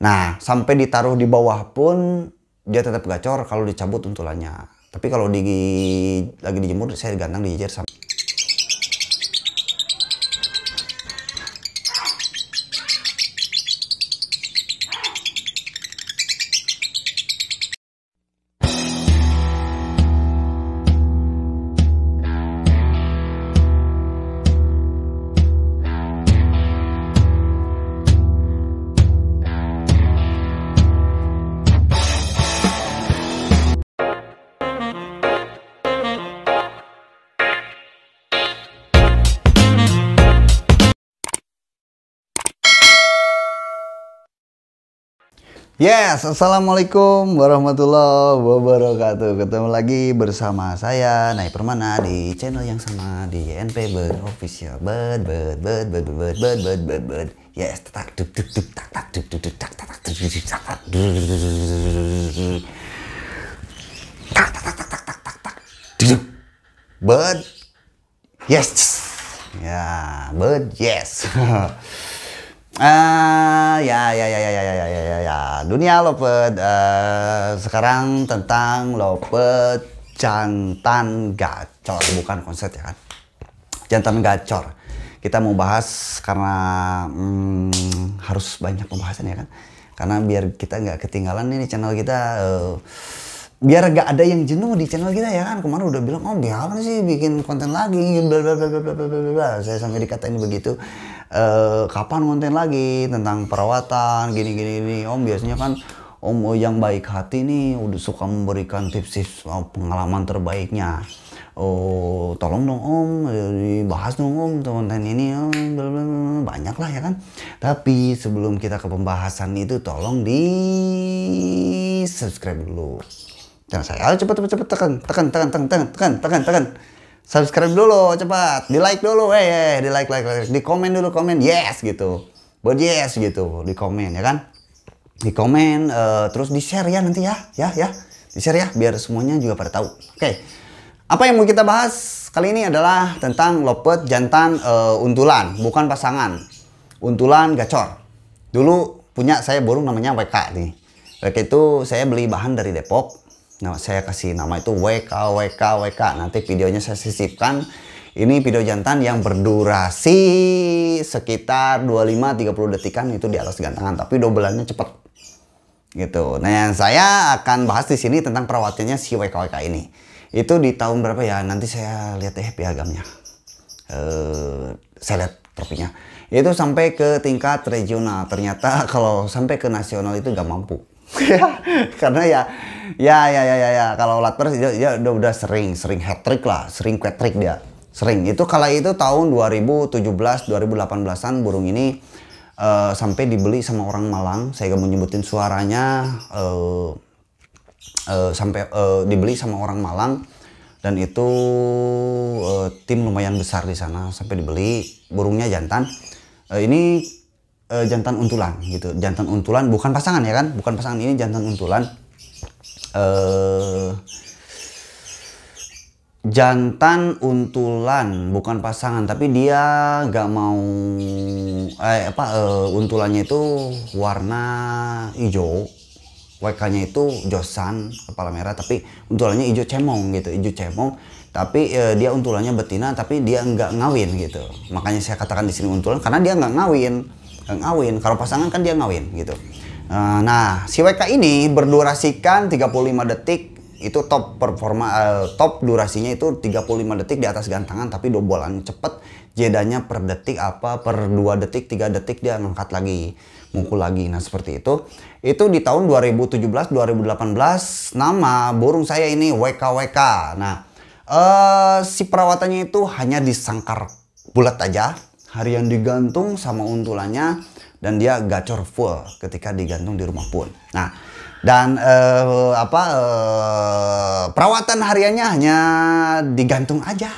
Nah, sampai ditaruh di bawah pun dia tetap gacor kalau dicabut untulannya. Tapi kalau di, lagi dijemur saya gantang dijejer sama Yes, Assalamualaikum warahmatullahi wabarakatuh Ketemu lagi bersama saya, Nay Permana Di channel yang sama, di NP Bird Official Bird, bird, bird, bird, bird, bird, bird, bird, bird, bird. Yes, tak duk duk duk tak tak duk duk duk tak tak tak duk duk tak tak tak tak tak tak tak tak tak tak tak bird yes ya bird yes Uh, ya, ya, ya, ya, ya, ya, ya, ya, ya. Dunia lopet uh, sekarang tentang lopet jantan gacor, bukan konsep ya kan? Jantan gacor. Kita mau bahas karena hmm, harus banyak pembahasan ya kan? Karena biar kita nggak ketinggalan nih di channel kita. Uh, biar nggak ada yang jenuh di channel kita ya kan kemarin udah bilang oh biar sih bikin konten lagi bla bla bla bla bla bla bla saya sampai dikatain begitu Eh, kapan konten lagi tentang perawatan gini gini ini om biasanya kan om oh, yang baik hati nih udah suka memberikan tips-tips oh, pengalaman terbaiknya oh tolong dong om dibahas eh, dong om konten ini om banyak lah ya kan tapi sebelum kita ke pembahasan itu tolong di subscribe dulu dan saya cepat cepet cepat tekan tekan tekan tekan tekan tekan tekan, tekan subscribe dulu cepat, di like dulu, eh, hey, eh, di like, like, like, di komen dulu komen yes gitu, buat yes gitu, di komen ya kan, di komen uh, eh, terus di share ya nanti ya, ya ya, di share ya biar semuanya juga pada tahu. Oke, okay. apa yang mau kita bahas kali ini adalah tentang lopet jantan uh, untulan, bukan pasangan, untulan gacor. Dulu punya saya burung namanya WK nih. WK itu saya beli bahan dari Depok Nah, saya kasih nama itu WK, WK, WK. Nanti videonya saya sisipkan. Ini video jantan yang berdurasi sekitar 25-30 detikan itu di atas gantangan. Tapi dobelannya cepat. Gitu. Nah, yang saya akan bahas di sini tentang perawatannya si WK, WK ini. Itu di tahun berapa ya? Nanti saya lihat ya piagamnya. Eh, saya lihat tropinya. Itu sampai ke tingkat regional. Ternyata kalau sampai ke nasional itu gak mampu karena ya ya ya ya ya, ya. kalau Latmer dia, dia udah udah sering sering hat trick lah sering quad trick dia sering itu kala itu tahun 2017 2018an burung ini uh, sampai dibeli sama orang Malang saya gak mau nyebutin suaranya uh, uh, sampai uh, dibeli sama orang Malang dan itu uh, tim lumayan besar di sana sampai dibeli burungnya jantan uh, ini uh, jantan untulan gitu jantan untulan bukan pasangan ya kan bukan pasangan ini jantan untulan uh, jantan untulan bukan pasangan tapi dia nggak mau eh apa uh, untulannya itu warna hijau WK-nya itu josan kepala merah tapi untulannya hijau cemong gitu hijau cemong tapi e, dia untulannya betina tapi dia nggak ngawin gitu makanya saya katakan di sini untulan karena dia nggak ngawin ngawin kalau pasangan kan dia ngawin gitu eh, nah si WK ini berdurasikan 35 detik itu top performa eh, top durasinya itu 35 detik di atas gantangan tapi dobolan cepet jedanya per detik apa per dua detik tiga detik dia ngangkat lagi mukul lagi nah seperti itu itu di tahun 2017 2018 nama burung saya ini WKWK nah uh, si perawatannya itu hanya disangkar bulat aja harian digantung sama untulannya dan dia gacor full ketika digantung di rumah pun. Nah, dan eh, apa eh, perawatan hariannya hanya digantung aja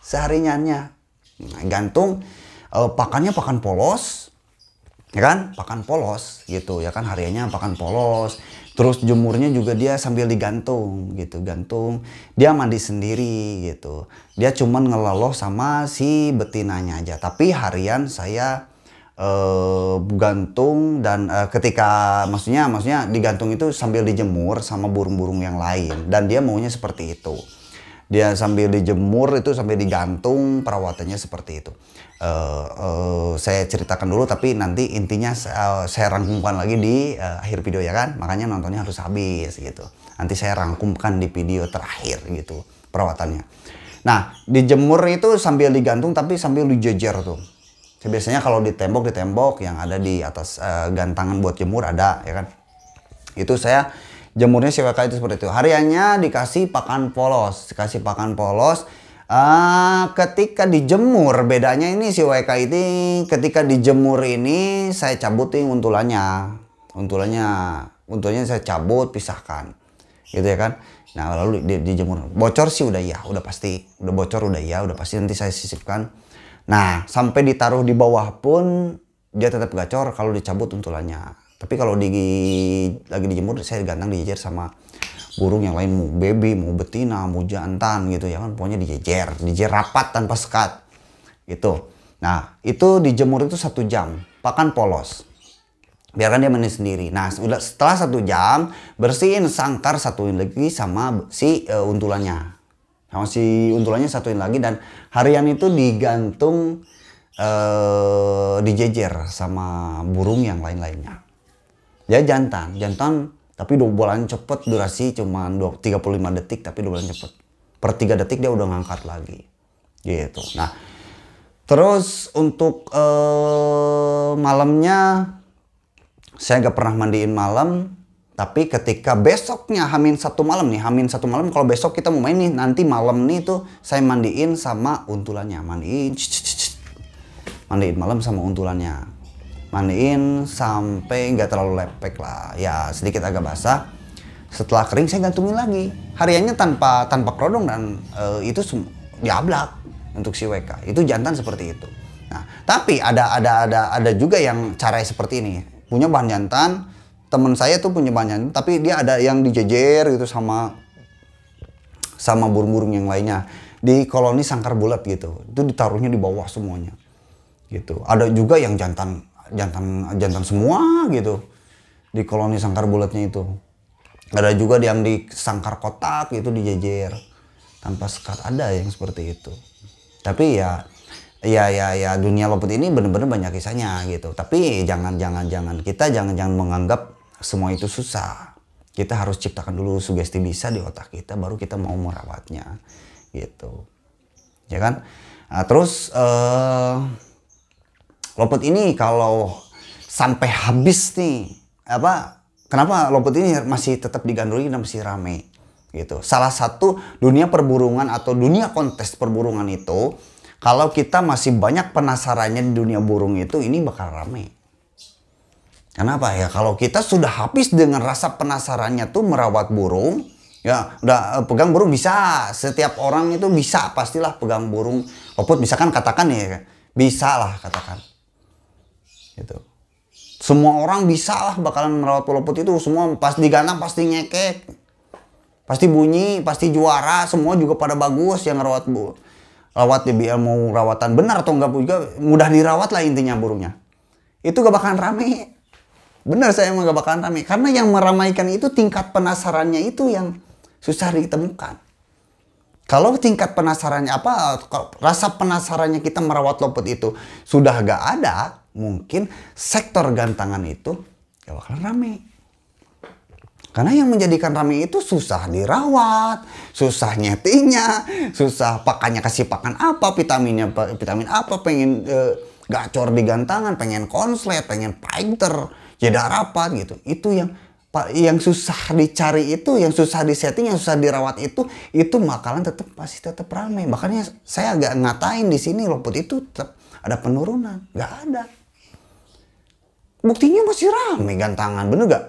seharinya. Nah, gantung eh, pakannya pakan polos, ya kan pakan polos gitu ya kan hariannya pakan polos terus jemurnya juga dia sambil digantung gitu gantung dia mandi sendiri gitu dia cuman ngeloloh sama si betinanya aja tapi harian saya eh, gantung dan eh, ketika maksudnya maksudnya digantung itu sambil dijemur sama burung-burung yang lain dan dia maunya seperti itu dia sambil dijemur itu sambil digantung perawatannya seperti itu. Uh, uh, saya ceritakan dulu tapi nanti intinya uh, saya rangkumkan lagi di uh, akhir video ya kan. Makanya nontonnya harus habis gitu. Nanti saya rangkumkan di video terakhir gitu perawatannya. Nah, dijemur itu sambil digantung tapi sambil dijejer tuh. Biasanya kalau di tembok di tembok yang ada di atas uh, gantangan buat jemur ada ya kan. Itu saya jemurnya si WK itu seperti itu. Hariannya dikasih pakan polos, dikasih pakan polos. Uh, ketika dijemur bedanya ini si WK ini ketika dijemur ini saya cabutin untulannya, untulannya, untulannya saya cabut pisahkan, gitu ya kan. Nah lalu di, dijemur, bocor sih udah ya, udah pasti, udah bocor udah ya, udah pasti nanti saya sisipkan. Nah sampai ditaruh di bawah pun dia tetap gacor kalau dicabut untulannya tapi kalau di, lagi dijemur saya gantang dijejer sama burung yang lain mau baby, mau betina, mau jantan gitu ya kan pokoknya dijejer, dijejer rapat tanpa sekat gitu. Nah itu dijemur itu satu jam, pakan polos. Biarkan dia mandi sendiri. Nah setelah satu jam bersihin sangkar satuin lagi sama si uh, untulannya, sama si untulannya satuin lagi dan harian itu digantung uh, dijejer sama burung yang lain-lainnya. Dia ya, jantan, jantan tapi dua bulan cepet durasi cuma 35 detik tapi dua bulan cepet. Per tiga detik dia udah ngangkat lagi. Gitu. Nah, terus untuk uh, malamnya saya nggak pernah mandiin malam tapi ketika besoknya Hamin satu malam nih, Hamin satu malam kalau besok kita mau main nih, nanti malam nih tuh saya mandiin sama untulannya, mandiin, mandiin malam sama untulannya mandiin sampai nggak terlalu lepek lah ya sedikit agak basah setelah kering saya gantungin lagi hariannya tanpa tanpa kerodong dan e, itu diablak untuk si WK itu jantan seperti itu nah tapi ada ada ada ada juga yang caranya seperti ini punya bahan jantan teman saya tuh punya bahan jantan tapi dia ada yang dijejer gitu sama sama burung-burung yang lainnya di koloni sangkar bulat gitu itu ditaruhnya di bawah semuanya gitu ada juga yang jantan jantan jantan semua gitu di koloni sangkar bulatnya itu ada juga yang di sangkar kotak gitu dijejer tanpa sekat ada yang seperti itu tapi ya ya ya ya dunia lopet ini bener-bener banyak kisahnya gitu tapi jangan jangan jangan kita jangan jangan menganggap semua itu susah kita harus ciptakan dulu sugesti bisa di otak kita baru kita mau merawatnya gitu ya kan nah, terus uh, Lopet ini kalau sampai habis nih apa kenapa Lopet ini masih tetap digandrungi dan masih rame gitu. Salah satu dunia perburungan atau dunia kontes perburungan itu kalau kita masih banyak penasarannya di dunia burung itu ini bakal rame. Kenapa ya? Kalau kita sudah habis dengan rasa penasarannya tuh merawat burung, ya udah eh, pegang burung bisa. Setiap orang itu bisa pastilah pegang burung. lopet bisa kan katakan ya, bisa lah katakan gitu semua orang bisa lah bakalan merawat pulau putih itu semua pas ganteng pasti nyekek pasti bunyi pasti juara semua juga pada bagus yang ngerawat bu rawat ya biar mau rawatan benar atau enggak juga mudah dirawat lah intinya burungnya itu gak bakalan rame benar saya emang gak bakalan rame karena yang meramaikan itu tingkat penasarannya itu yang susah ditemukan kalau tingkat penasarannya apa rasa penasarannya kita merawat loput itu sudah gak ada mungkin sektor gantangan itu ya bakalan rame. Karena yang menjadikan rame itu susah dirawat, susah nyetingnya, susah pakannya kasih pakan apa, vitaminnya vitamin apa, pengen e, gacor di gantangan, pengen konslet, pengen painter jeda rapat gitu. Itu yang yang susah dicari itu, yang susah disetting, yang susah dirawat itu, itu makalan tetap pasti tetap ramai. Makanya saya agak ngatain di sini loh, itu tetap ada penurunan, nggak ada buktinya masih rame gantangan, bener gak?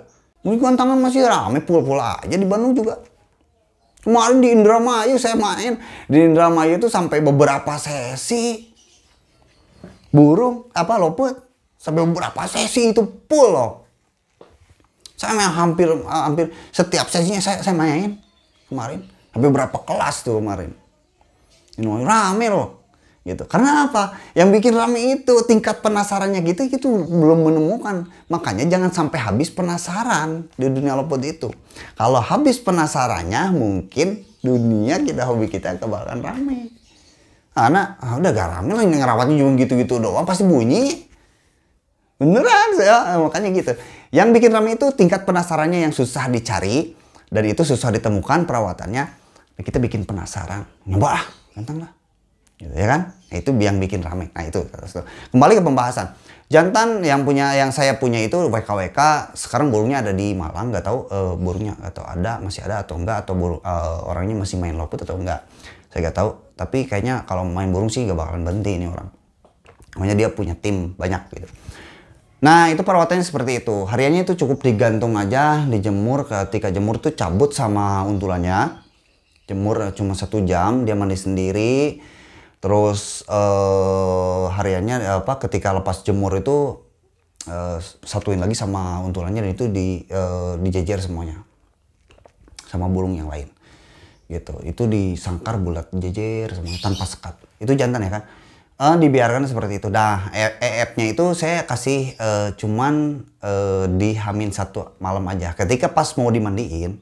Gantangan masih rame, pul-pul aja di Bandung juga. Kemarin di Indramayu saya main, di Indramayu itu sampai beberapa sesi. Burung, apa lopet, sampai beberapa sesi itu full loh. Saya main hampir hampir setiap sesinya saya, saya main kemarin. Hampir berapa kelas tuh kemarin. Ini rame loh gitu. Karena apa? Yang bikin rame itu tingkat penasarannya gitu itu belum menemukan. Makanya jangan sampai habis penasaran di dunia lopot itu. Kalau habis penasarannya mungkin dunia kita hobi kita kebanyakan rame. anak ah, udah gak rame lah ngerawatnya cuma gitu-gitu doang pasti bunyi. Beneran saya makanya gitu. Yang bikin rame itu tingkat penasarannya yang susah dicari dan itu susah ditemukan perawatannya. Kita bikin penasaran. Nyoba ah, lah gitu ya kan nah, itu yang bikin rame nah itu kembali ke pembahasan jantan yang punya yang saya punya itu WKWK sekarang burungnya ada di Malang nggak tahu uh, burungnya atau ada masih ada atau enggak atau burung, uh, eh, orangnya masih main loput atau enggak saya nggak tahu tapi kayaknya kalau main burung sih nggak bakalan berhenti ini orang makanya dia punya tim banyak gitu Nah itu perawatannya seperti itu. Hariannya itu cukup digantung aja, dijemur. Ketika jemur tuh cabut sama untulannya. Jemur cuma satu jam, dia mandi sendiri. Terus uh, hariannya apa ketika lepas jemur itu uh, satuin lagi sama untulannya dan itu di uh, dijejer semuanya sama burung yang lain gitu itu disangkar bulat jejer semuanya tanpa sekat itu jantan ya kan uh, dibiarkan seperti itu dah EF-nya e, itu saya kasih uh, cuman uh, dihamin satu malam aja ketika pas mau dimandiin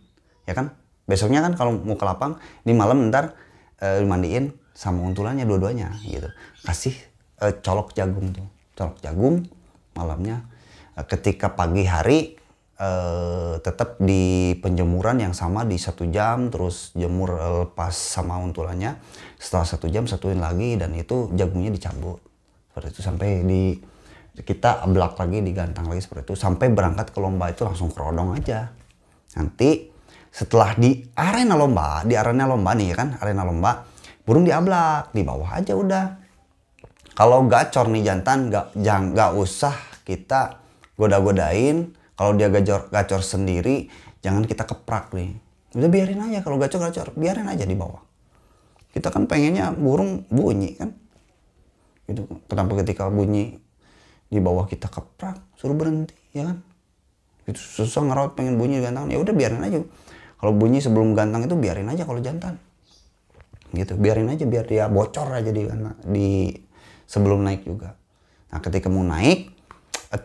ya kan besoknya kan kalau mau ke lapang di malam ntar uh, dimandiin sama untulannya dua-duanya gitu kasih uh, colok jagung tuh colok jagung malamnya uh, ketika pagi hari uh, tetap di penjemuran yang sama di satu jam terus jemur uh, lepas sama untulannya setelah satu jam satuin lagi dan itu jagungnya dicabut seperti itu sampai di kita belak lagi digantang lagi seperti itu sampai berangkat ke lomba itu langsung kerodong aja nanti setelah di arena lomba di arena lomba nih ya kan arena lomba burung diablak di bawah aja udah kalau gacor nih jantan gak jang, gak usah kita goda-godain kalau dia gacor gacor sendiri jangan kita keprak nih udah biarin aja kalau gacor gacor biarin aja di bawah kita kan pengennya burung bunyi kan itu kenapa ketika bunyi di bawah kita keprak suruh berhenti ya kan itu susah ngerawat pengen bunyi gantang ya udah biarin aja kalau bunyi sebelum gantang itu biarin aja kalau jantan gitu biarin aja biar dia bocor aja di di sebelum naik juga nah ketika mau naik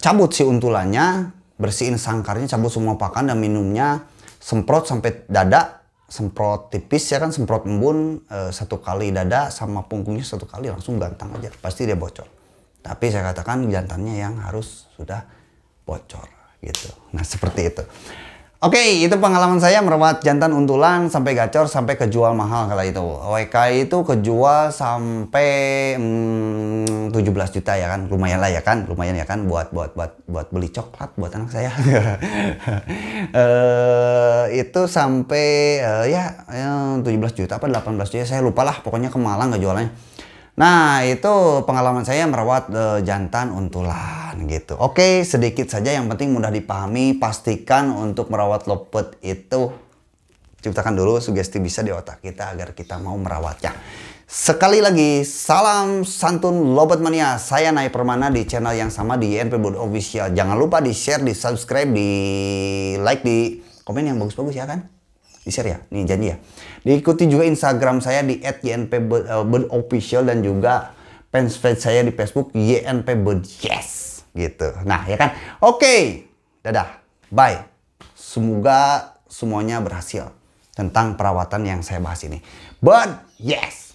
cabut si untulannya bersihin sangkarnya cabut semua pakan dan minumnya semprot sampai dada semprot tipis ya kan semprot embun e, satu kali dada sama punggungnya satu kali langsung gantang aja pasti dia bocor tapi saya katakan jantannya yang harus sudah bocor gitu nah seperti itu Oke, okay, itu pengalaman saya merawat jantan untulan sampai gacor sampai kejual mahal kala itu. WK e itu kejual sampai hmm, 17 juta ya kan, lumayan lah ya kan, lumayan ya kan buat buat buat buat beli coklat buat anak saya. uh, itu sampai uh, ya 17 ya, juta apa 18 juta ya, saya lupa lah, pokoknya ke Malang nggak jualnya Nah, itu pengalaman saya merawat e, jantan untulan gitu. Oke, sedikit saja yang penting mudah dipahami. Pastikan untuk merawat lopet itu ciptakan dulu sugesti bisa di otak kita agar kita mau merawatnya. Sekali lagi, salam santun lopet mania. Saya Nay Permana di channel yang sama di NP Board Official. Jangan lupa di share, di subscribe, di like, di komen yang bagus-bagus ya kan di share ya nih janji ya diikuti juga Instagram saya di official dan juga fans fans saya di Facebook YNP Bird yes gitu nah ya kan oke okay. dadah bye semoga semuanya berhasil tentang perawatan yang saya bahas ini but yes